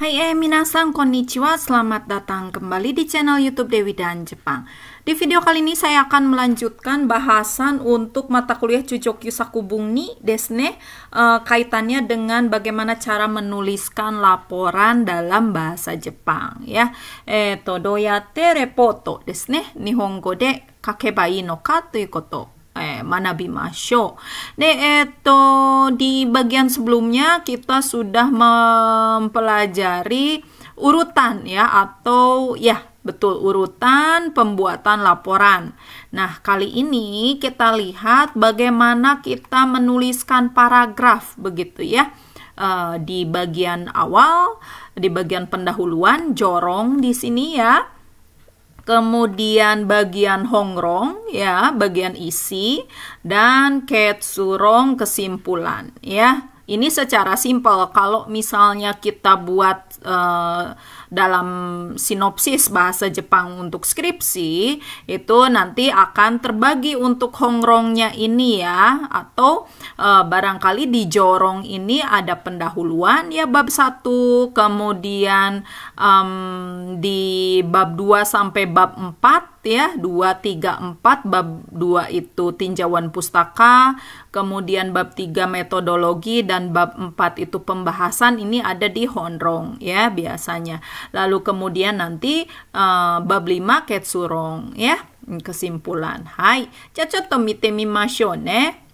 Hai eh minasang konnichiwa, selamat datang kembali di channel YouTube Dewi dan Jepang. Di video kali ini saya akan melanjutkan bahasan untuk mata kuliah Chujokyu Sakubungni Desne uh, kaitannya dengan bagaimana cara menuliskan laporan dalam bahasa Jepang ya. Eto eh, doyate repoto desne nihongo de kakeba ii no ka tuikoto eh, manabi masyo. Nih, itu di bagian sebelumnya kita sudah mempelajari urutan ya atau ya betul urutan pembuatan laporan. Nah, kali ini kita lihat bagaimana kita menuliskan paragraf begitu ya. E, di bagian awal, di bagian pendahuluan, jorong di sini ya kemudian bagian hongrong ya, bagian isi dan ketsurong kesimpulan ya. Ini secara simpel kalau misalnya kita buat uh, dalam sinopsis bahasa Jepang untuk skripsi itu nanti akan terbagi untuk hongrongnya ini ya atau uh, barangkali di jorong ini ada pendahuluan ya bab 1 kemudian um, di bab 2 sampai bab 4 ya 2 3 4 bab 2 itu tinjauan pustaka kemudian bab 3 metodologi dan bab 4 itu pembahasan ini ada di honrong ya biasanya lalu kemudian nanti uh, bab 5 ketsurong ya kesimpulan hai cacotomite mimashou ne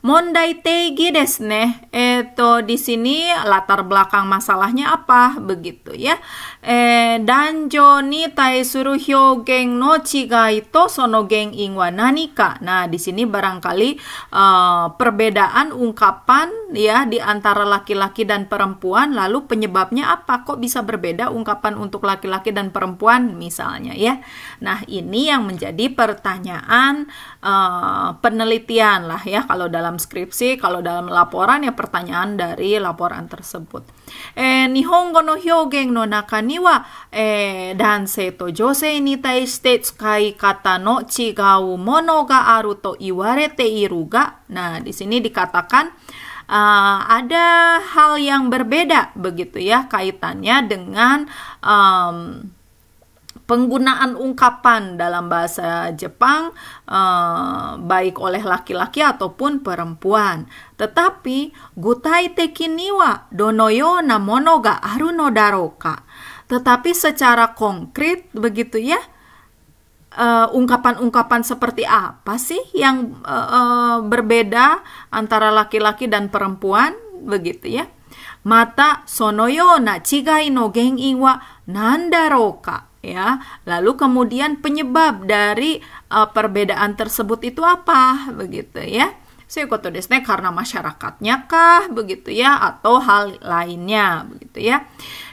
Mondai tegi desu ne. Eto di sini latar belakang masalahnya apa begitu ya. Eh, danjo ni suru hyogen no chigai to sono gen in wa Nah, di sini barangkali uh, perbedaan ungkapan ya di antara laki-laki dan perempuan lalu penyebabnya apa kok bisa berbeda ungkapan untuk laki-laki dan perempuan misalnya ya. Nah, ini yang menjadi pertanyaan uh, penelitian lah ya kalau dalam dalam skripsi, kalau dalam laporan ya pertanyaan dari laporan tersebut. Eh, Nihongo no hyogen no naka ni wa eh, dansei to josei ni taishite tsukai kata no chigau mono ga aru to iwarete iru ga. Nah, di sini dikatakan uh, ada hal yang berbeda begitu ya kaitannya dengan um, Penggunaan ungkapan dalam bahasa Jepang uh, baik oleh laki-laki ataupun perempuan. Tetapi gutai teki donoyo na mono ga aru no daro Tetapi secara konkret begitu ya, eh, ungkapan-ungkapan uh, seperti apa sih yang uh, uh, berbeda antara laki-laki dan perempuan begitu ya mata sonoyo na chigai no genin wa nandaroka ya. Lalu kemudian penyebab dari uh, perbedaan tersebut itu apa begitu ya? Psikotodesnya karena masyarakatnya kah begitu ya atau hal lainnya begitu ya.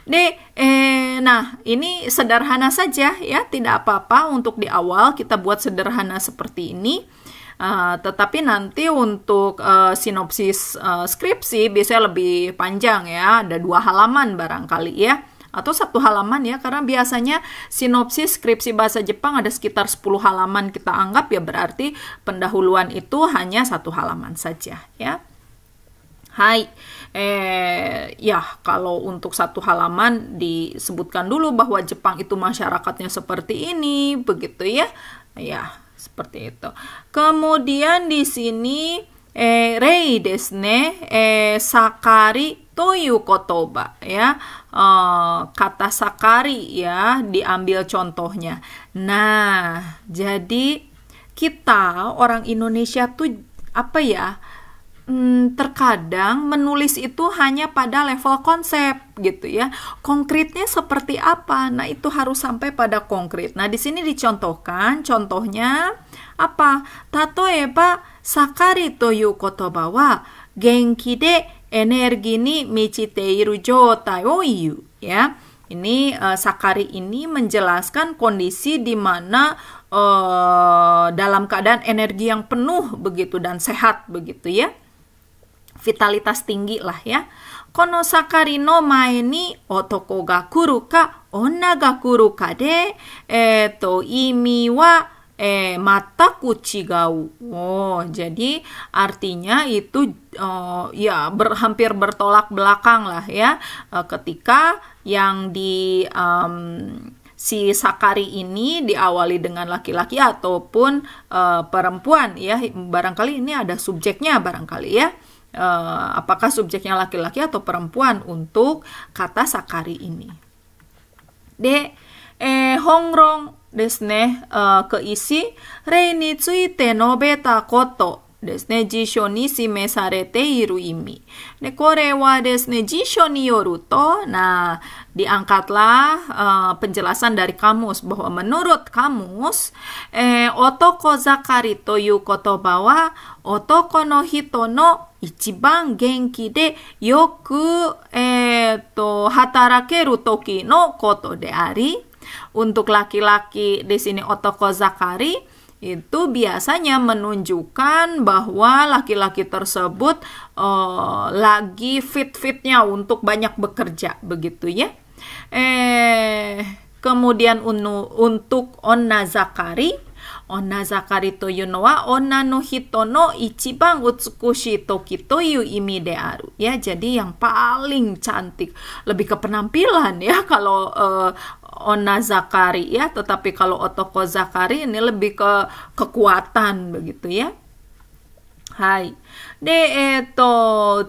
De, eh, nah ini sederhana saja ya, tidak apa-apa untuk di awal kita buat sederhana seperti ini. Uh, tetapi nanti untuk uh, sinopsis uh, skripsi bisa lebih panjang ya, ada dua halaman barangkali ya atau satu halaman ya karena biasanya sinopsis skripsi bahasa Jepang ada sekitar 10 halaman kita anggap ya berarti pendahuluan itu hanya satu halaman saja ya. Hai, eh, ya kalau untuk satu halaman disebutkan dulu bahwa Jepang itu masyarakatnya seperti ini, begitu ya, ya seperti itu. Kemudian di sini えー、例ですね、えー、sakari eh, eh, という言葉 ya ya eh, kata sakari ya diambil contohnya nah jadi kita orang Indonesia tuh apa ya hmm, terkadang menulis itu hanya pada level konsep gitu ya. Konkretnya seperti apa? Nah, itu harus sampai pada konkret. Nah, di sini dicontohkan contohnya apa? tato ya pak? Sakari de Ya, Ini uh, sakari ini menjelaskan kondisi di mana uh, dalam keadaan energi yang penuh begitu dan sehat begitu ya. Vitalitas tinggi lah ya. Kono sakari no mae ni otoko ga kuru ka onna ga kuru ka de, eto eh, imi wa eh mata kucigau. Oh, jadi artinya itu uh, ya ber, hampir bertolak belakang lah ya uh, ketika yang di um, si Sakari ini diawali dengan laki-laki ataupun uh, perempuan ya barangkali ini ada subjeknya barangkali ya uh, apakah subjeknya laki-laki atau perempuan untuk kata Sakari ini. D nah diangkatlah uh, penjelasan dari kamus bahwa menurut kamus, eh, otoko zakari to yu kotoba otoko no hito no ichiban genki de yoku, eh, to, hatarakeru toki no koto de ari, untuk laki-laki di sini otoko zakari itu biasanya menunjukkan bahwa laki-laki tersebut uh, lagi fit-fitnya untuk banyak bekerja begitu ya. Eh kemudian unu, untuk onna zakari Onna zakari to yuno wa onna no hito no ichibang utsukushi toki you imi de aru. Ya, jadi yang paling cantik. Lebih ke penampilan ya kalau uh, Ona Zakari ya, tetapi kalau Otoko Zakari ini lebih ke kekuatan begitu ya. Hai. De eto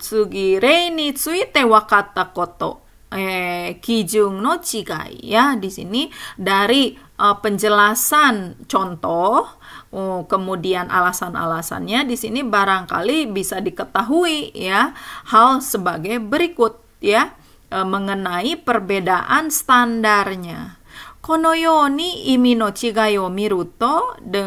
tsugi rei ni tsuite wakata koto. Eh, kijung no chigai ya di sini dari uh, penjelasan contoh Oh, kemudian alasan-alasannya di sini barangkali bisa diketahui ya hal sebagai berikut ya. Eh, mengenai perbedaan standarnya. Konoyoni imi no miruto de,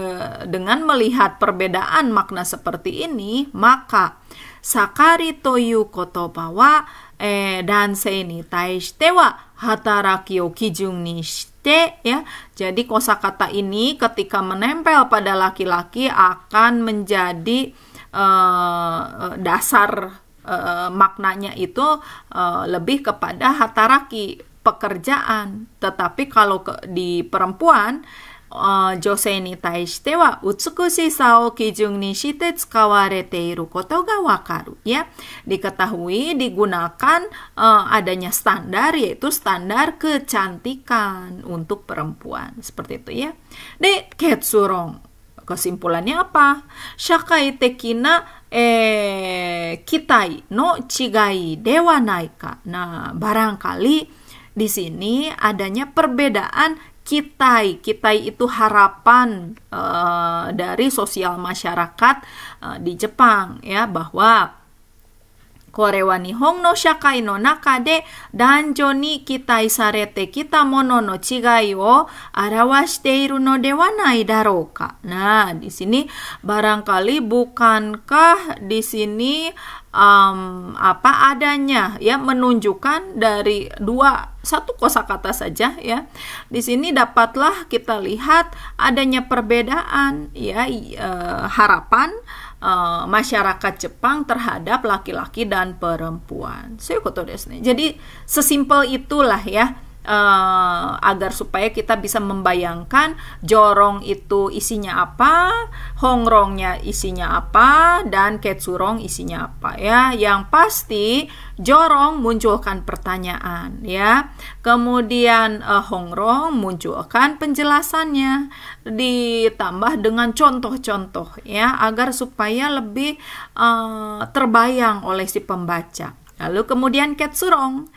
dengan melihat perbedaan makna seperti ini maka sakari toyu kotoba wa eh, dansei ni taishite wa hataraki o kijun ni shite ya. Jadi kosakata ini ketika menempel pada laki-laki akan menjadi eh, dasar Eh, maknanya itu uh, lebih kepada hataraki pekerjaan. Tetapi kalau ke, di perempuan uh, ni taishite wa utsukushi sa o kijun ni shite tsukawarete iru koto ga wakaru ya. Diketahui digunakan uh, adanya standar yaitu standar kecantikan untuk perempuan. Seperti itu ya. De ketsurong Kesimpulannya apa? Shakai tekina eh, kitai no chigai dewa naika. Nah, barangkali di sini adanya perbedaan kitai. Kitai itu harapan eh, dari sosial masyarakat eh, di Jepang ya bahwa Kore wa nihong no shakai no naka de danjo ni kitai sarete kita mono no chigai wo arawashite iru no de wa nai Nah, di sini barangkali bukankah di sini um, apa adanya ya menunjukkan dari dua satu kosakata saja ya. Di sini dapatlah kita lihat adanya perbedaan ya e, harapan Eh, masyarakat Jepang terhadap laki-laki dan perempuan. Jadi sesimpel itulah ya uh, agar supaya kita bisa membayangkan jorong itu isinya apa, hongrongnya isinya apa, dan ketsurong isinya apa ya. Yang pasti jorong munculkan pertanyaan ya. Kemudian uh, hongrong munculkan penjelasannya ditambah dengan contoh-contoh ya agar supaya lebih uh, terbayang oleh si pembaca. Lalu kemudian ketsurong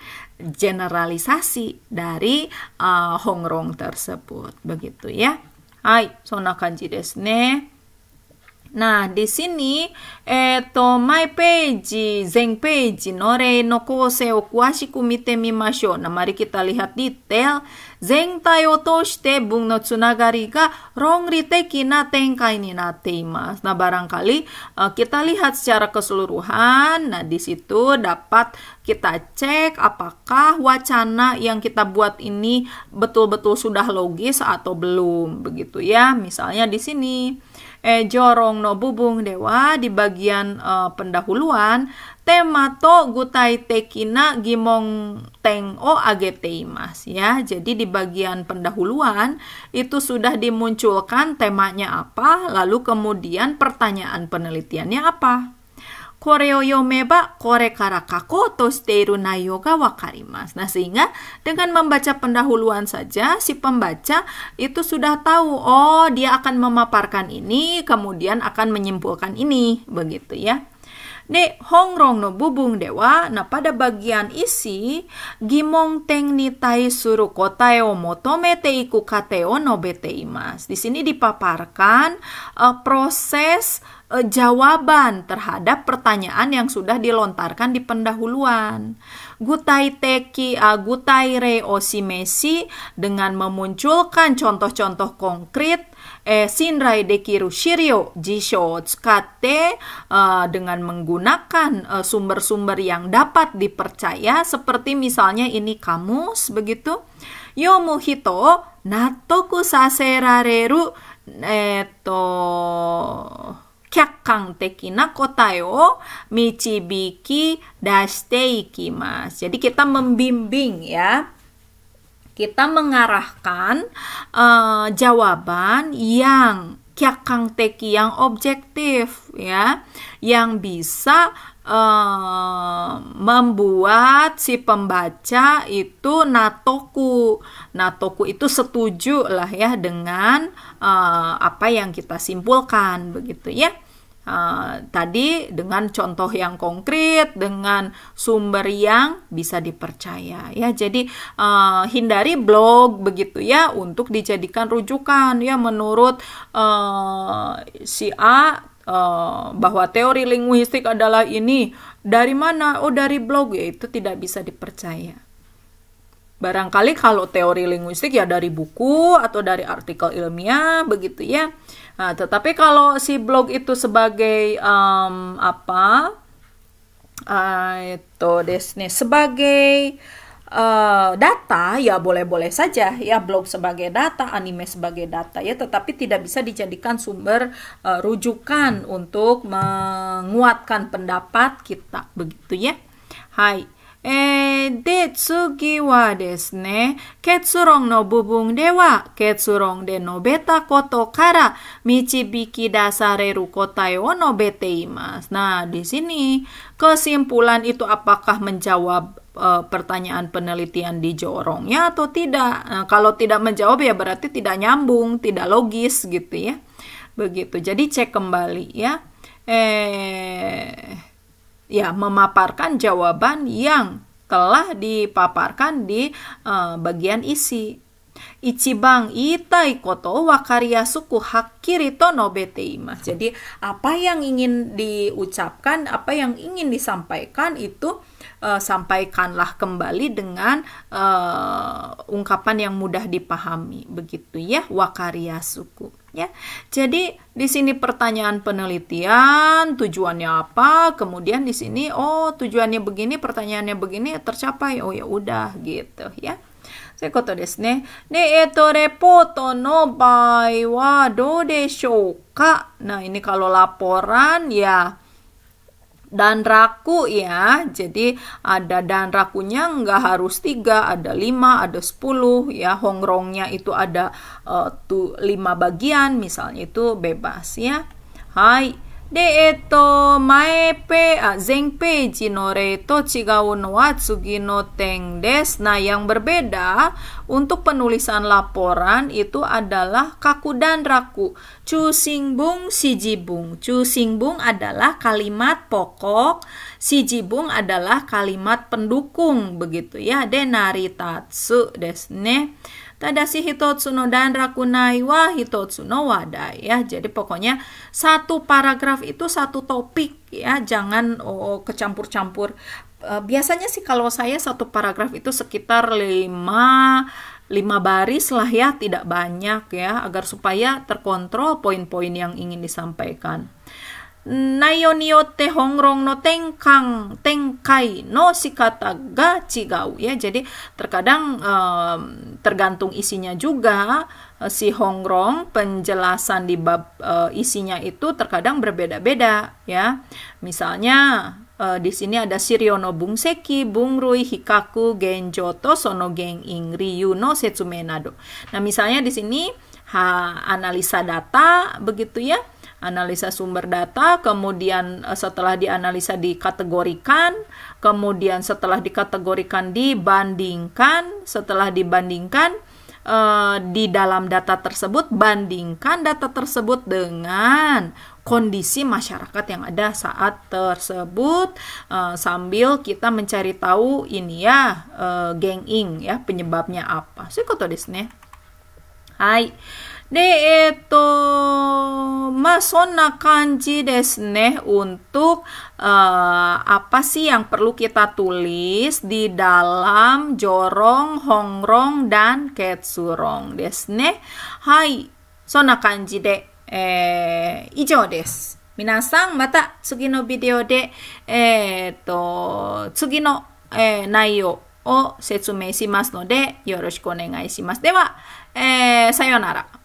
generalisasi dari uh, eh, Hongrong tersebut begitu ya. Hai, sona kanji desu Nah, di sini, eh, my page, zen page, nore no kose o kuashiku mite mimasho. Nah, mari kita lihat detail. Zentai o toshite bung no tsunagari ga rongri teki na tenkai ni natte Nah, barangkali uh, kita lihat secara keseluruhan. Nah, di situ dapat kita cek apakah wacana yang kita buat ini betul-betul sudah logis atau belum. Begitu ya, misalnya di sini e jorong no bubung dewa di bagian uh, pendahuluan to gutai tekina gimong teng o ageteimas ya. Jadi di bagian pendahuluan itu sudah dimunculkan temanya apa, lalu kemudian pertanyaan penelitiannya apa wakarimas. Nah sehingga dengan membaca pendahuluan saja, si pembaca itu sudah tahu, oh dia akan memaparkan ini, kemudian akan menyimpulkan ini, begitu ya. De hongrong no bubung dewa, nah pada bagian isi, gimong teng nitai suru e omoto mete iku kateo no imas. Di sini dipaparkan uh, proses e, jawaban terhadap pertanyaan yang sudah dilontarkan di pendahuluan. Gutai teki agutai re osimesi dengan memunculkan contoh-contoh konkret eh, sinrai dekiru shiryo jisho tsukatte uh, eh, dengan menggunakan eh, sumber-sumber uh, yang dapat dipercaya seperti misalnya ini kamus begitu yomu hito natoku saserareru eto na kotae wo michibiki dashite mas. Jadi kita membimbing ya. Kita mengarahkan uh, jawaban yang kakang teki yang objektif ya, yang bisa Uh, membuat si pembaca itu natoku. Natoku itu setuju lah ya dengan uh, apa yang kita simpulkan begitu ya uh, tadi dengan contoh yang konkret, dengan sumber yang bisa dipercaya ya. Jadi uh, hindari blog begitu ya untuk dijadikan rujukan ya menurut uh, si A Uh, bahwa teori linguistik adalah ini dari mana? Oh dari blog ya itu tidak bisa dipercaya. Barangkali kalau teori linguistik ya dari buku atau dari artikel ilmiah begitu ya. Nah, tetapi kalau si blog itu sebagai um, apa? Uh, itu desne sebagai uh, data ya boleh-boleh saja ya blog sebagai data, anime sebagai data ya, tetapi tidak bisa dijadikan sumber uh, rujukan untuk menguatkan pendapat kita begitu ya. Hai. えー、で、次はですね、結論の部分では、結論で述べたことから導き出される答えを述べています。Nah, di sini kesimpulan itu apakah menjawab uh, pertanyaan penelitian di jorongnya atau tidak. Nah, kalau tidak menjawab ya berarti tidak nyambung, tidak logis gitu ya. Begitu. Jadi cek kembali ya. Eh ya memaparkan jawaban yang telah dipaparkan di uh, bagian isi. Ichibang itai koto wakarya suku hakirito no imas. Jadi apa yang ingin diucapkan, apa yang ingin disampaikan itu Eh, sampaikanlah kembali dengan uh, ungkapan yang mudah dipahami begitu ya wakarya suku ya. Jadi di sini pertanyaan penelitian tujuannya apa, kemudian di sini oh tujuannya begini, pertanyaannya begini tercapai. Oh ya udah gitu ya. ということですね。で、えっ、ー、と、レポートの場合はどうでしょうか Nah, ini kalau laporan ya dan raku ya jadi ada dan rakunya nggak harus tiga ada lima ada sepuluh ya hongrongnya itu ada uh, eh, tuh lima bagian misalnya itu bebas ya hai で、えっ、ー、と、前ペ、あ、前ページの例と違うのは次の点です。Nah, yang berbeda untuk penulisan laporan itu adalah kaku dan raku. Cu singbung, sijibung. Cu singbung adalah kalimat pokok, sijibung adalah kalimat pendukung, begitu ya. Denaritatsu desu desne. Tadashi hitotsu no dan rakunai wa hitotsu no wadai ya. Jadi pokoknya satu paragraf itu satu topik ya, jangan oh, kecampur-campur. E, biasanya sih kalau saya satu paragraf itu sekitar lima lima baris lah ya, tidak banyak ya, agar supaya terkontrol poin-poin yang ingin disampaikan tengkang no si kata ga cigau ya jadi terkadang uh, tergantung isinya juga eh, si hongrong penjelasan di bab uh, isinya itu terkadang berbeda-beda ya misalnya uh, di sini ada seki Bungseki, Bungrui, Hikaku, Genjoto, Sono Geng Ing, Ryuno, Setsumenado. Nah, misalnya di sini ha, analisa data begitu ya analisa sumber data, kemudian eh, setelah dianalisa dikategorikan, kemudian setelah dikategorikan dibandingkan, setelah dibandingkan eh, di dalam data tersebut bandingkan data tersebut dengan kondisi masyarakat yang ada saat tersebut eh, sambil kita mencari tahu ini ya eh, genging ya penyebabnya apa. Hai, itu sona kanji desne untuk uh, apa sih yang perlu kita tulis di dalam jorong, hongrong, dan ketsurong desne. Hai, sona kanji de. Eh, ijo des. Minasang, mata tsugi no video de. Eh, eh o, to, tsugi no de, yoroshiku eh, naiyo を説明しますので、よろしくお願いします。では、えー、さようなら。